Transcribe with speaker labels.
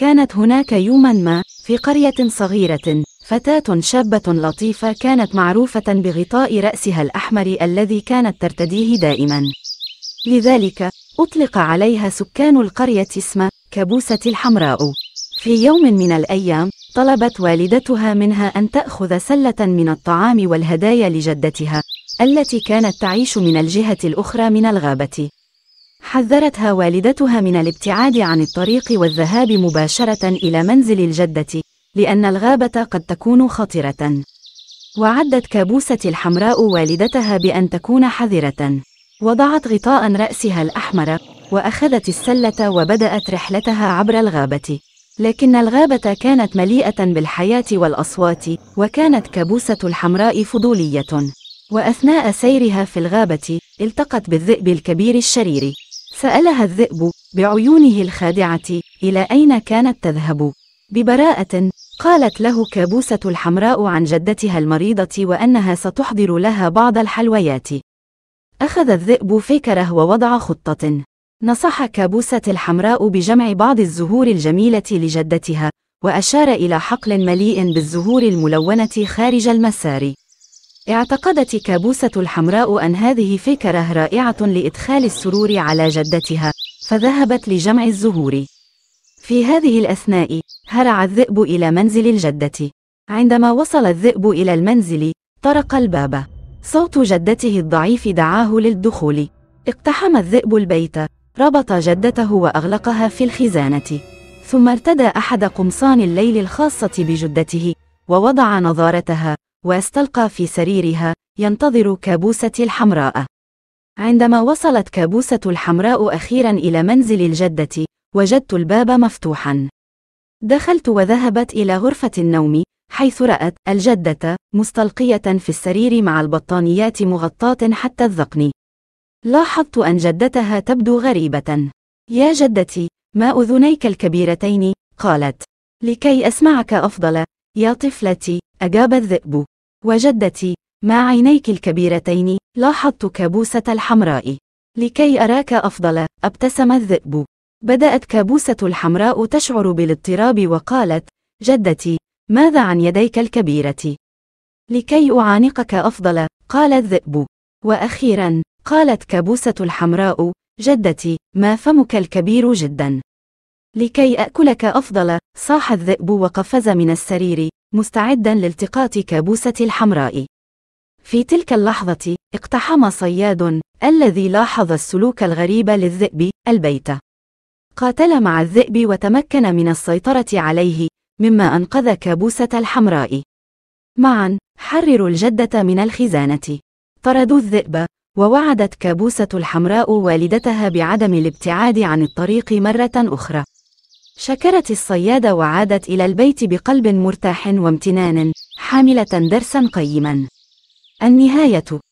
Speaker 1: كانت هناك يوما ما في قرية صغيرة فتاة شابة لطيفة كانت معروفة بغطاء رأسها الأحمر الذي كانت ترتديه دائما لذلك أطلق عليها سكان القرية اسم كبوسة الحمراء في يوم من الأيام طلبت والدتها منها أن تأخذ سلة من الطعام والهدايا لجدتها التي كانت تعيش من الجهة الأخرى من الغابة حذرتها والدتها من الابتعاد عن الطريق والذهاب مباشرة إلى منزل الجدة، لأن الغابة قد تكون خطرة. وعدت كابوسة الحمراء والدتها بأن تكون حذرة. وضعت غطاء رأسها الأحمر، وأخذت السلة وبدأت رحلتها عبر الغابة. لكن الغابة كانت مليئة بالحياة والأصوات، وكانت كابوسة الحمراء فضولية. وأثناء سيرها في الغابة، التقت بالذئب الكبير الشرير. سألها الذئب بعيونه الخادعة إلى أين كانت تذهب ببراءة قالت له كابوسة الحمراء عن جدتها المريضة وأنها ستحضر لها بعض الحلويات أخذ الذئب فكره ووضع خطة نصح كابوسة الحمراء بجمع بعض الزهور الجميلة لجدتها وأشار إلى حقل مليء بالزهور الملونة خارج المسار اعتقدت كابوسة الحمراء أن هذه فكرة رائعة لإدخال السرور على جدتها، فذهبت لجمع الزهور. في هذه الأثناء، هرع الذئب إلى منزل الجدة. عندما وصل الذئب إلى المنزل، طرق الباب. صوت جدته الضعيف دعاه للدخول. اقتحم الذئب البيت، ربط جدته وأغلقها في الخزانة. ثم ارتدى أحد قمصان الليل الخاصة بجدته، ووضع نظارتها، واستلقى في سريرها ينتظر كابوستي الحمراء عندما وصلت كابوسة الحمراء أخيرا إلى منزل الجدة وجدت الباب مفتوحا دخلت وذهبت إلى غرفة النوم حيث رأت الجدة مستلقية في السرير مع البطانيات مغطاة حتى الذقن لاحظت أن جدتها تبدو غريبة يا جدتي ما أذنيك الكبيرتين قالت لكي أسمعك أفضل يا طفلتي أجاب الذئب وجدتي مع عينيك الكبيرتين لاحظت كابوسة الحمراء لكي أراك أفضل ابتسم الذئب بدأت كابوسة الحمراء تشعر بالاضطراب وقالت جدتي ماذا عن يديك الكبيرة لكي أعانقك أفضل قال الذئب وأخيرا قالت كابوسة الحمراء جدتي ما فمك الكبير جدا لكي أكلك أفضل صاح الذئب وقفز من السرير مستعدا لالتقاط كابوسة الحمراء في تلك اللحظة اقتحم صياد الذي لاحظ السلوك الغريب للذئب البيت قاتل مع الذئب وتمكن من السيطرة عليه مما أنقذ كابوسة الحمراء معا حرروا الجدة من الخزانة طردوا الذئب ووعدت كابوسة الحمراء والدتها بعدم الابتعاد عن الطريق مرة أخرى شكرت الصيادة وعادت إلى البيت بقلب مرتاح وامتنان حاملة درسا قيما النهاية